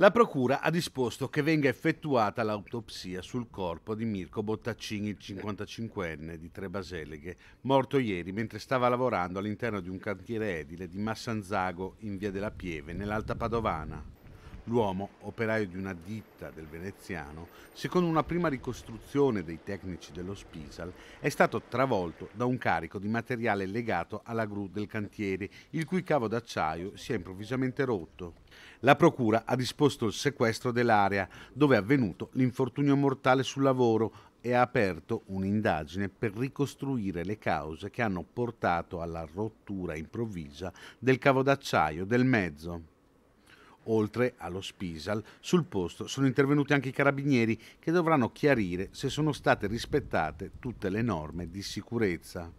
la Procura ha disposto che venga effettuata l'autopsia sul corpo di Mirko Bottaccini, il 55enne di Trebaseleghe, morto ieri mentre stava lavorando all'interno di un cantiere edile di Massanzago in via della Pieve, nell'Alta Padovana. L'uomo, operaio di una ditta del veneziano, secondo una prima ricostruzione dei tecnici dello Spisal, è stato travolto da un carico di materiale legato alla gru del cantiere, il cui cavo d'acciaio si è improvvisamente rotto. La procura ha disposto il sequestro dell'area dove è avvenuto l'infortunio mortale sul lavoro e ha aperto un'indagine per ricostruire le cause che hanno portato alla rottura improvvisa del cavo d'acciaio del mezzo. Oltre allo Spisal, sul posto sono intervenuti anche i carabinieri che dovranno chiarire se sono state rispettate tutte le norme di sicurezza.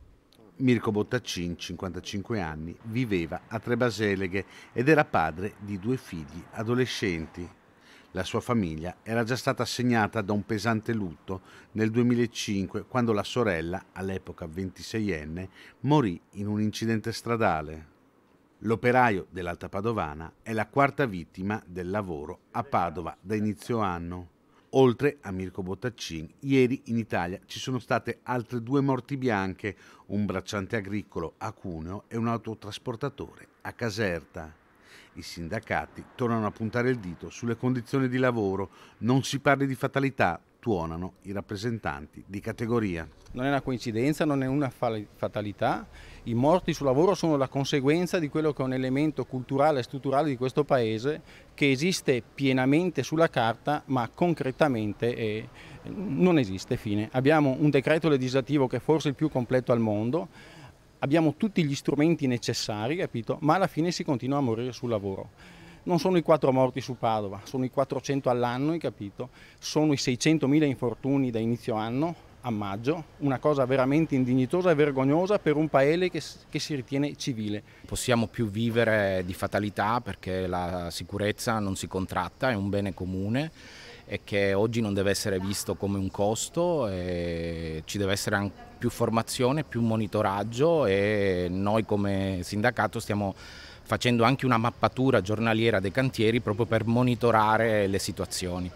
Mirko Bottaccin, 55 anni, viveva a Trebaseleghe ed era padre di due figli adolescenti. La sua famiglia era già stata segnata da un pesante lutto nel 2005 quando la sorella, all'epoca 26enne, morì in un incidente stradale. L'operaio dell'Alta Padovana è la quarta vittima del lavoro a Padova da inizio anno. Oltre a Mirko Bottaccin, ieri in Italia ci sono state altre due morti bianche, un bracciante agricolo a Cuneo e un autotrasportatore a Caserta. I sindacati tornano a puntare il dito sulle condizioni di lavoro, non si parli di fatalità, tuonano i rappresentanti di categoria. Non è una coincidenza, non è una fatalità, i morti sul lavoro sono la conseguenza di quello che è un elemento culturale e strutturale di questo Paese che esiste pienamente sulla carta ma concretamente è, eh, non esiste. Fine. Abbiamo un decreto legislativo che è forse il più completo al mondo, abbiamo tutti gli strumenti necessari, capito? ma alla fine si continua a morire sul lavoro non sono i quattro morti su Padova, sono i 400 all'anno, hai capito? Sono i 600.000 infortuni da inizio anno a maggio, una cosa veramente indignitosa e vergognosa per un paese che, che, si ritiene civile. Possiamo più vivere di fatalità perché la sicurezza non si contratta, è un bene comune e che oggi non deve essere visto come un costo, ci deve essere anche più formazione, più monitoraggio e noi come sindacato stiamo facendo anche una mappatura giornaliera dei cantieri proprio per monitorare le situazioni.